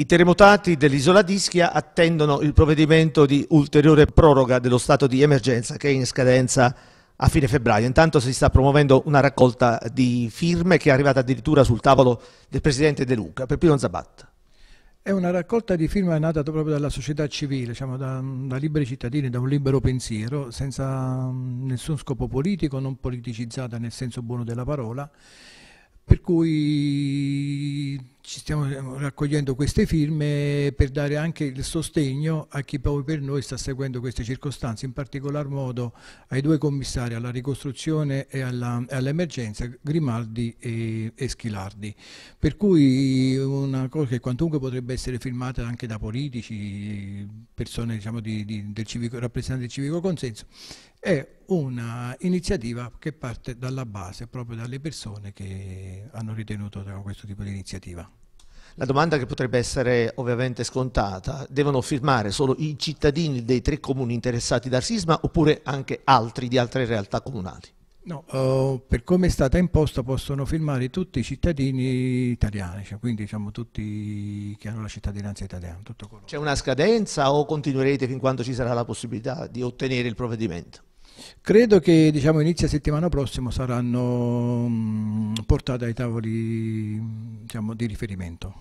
I terremotati dell'isola d'Ischia attendono il provvedimento di ulteriore proroga dello stato di emergenza che è in scadenza a fine febbraio. Intanto si sta promuovendo una raccolta di firme che è arrivata addirittura sul tavolo del presidente De Luca, Peppino Zabatta. È una raccolta di firme nata proprio dalla società civile, diciamo, da, da, liberi cittadini, da un libero pensiero, senza nessun scopo politico, non politicizzata nel senso buono della parola, per cui ci stiamo raccogliendo queste firme per dare anche il sostegno a chi poi per noi sta seguendo queste circostanze, in particolar modo ai due commissari, alla ricostruzione e all'emergenza, all Grimaldi e, e, Schilardi. Per cui una cosa che quantunque potrebbe essere firmata anche da politici, persone diciamo, di, di, del civico, rappresentanti del civico consenso, è un'iniziativa che parte dalla base, proprio dalle persone che hanno ritenuto questo tipo di iniziativa. La domanda che potrebbe essere ovviamente scontata, devono firmare solo i cittadini dei tre comuni interessati dal sisma oppure anche altri di altre realtà comunali? No, uh, per come è stata imposta possono firmare tutti i cittadini italiani, cioè, quindi diciamo tutti che hanno la cittadinanza italiana. C'è una scadenza o continuerete fin quando ci sarà la possibilità di ottenere il provvedimento? Credo che diciamo, inizio settimana prossima saranno mm, portate ai tavoli diciamo, di riferimento.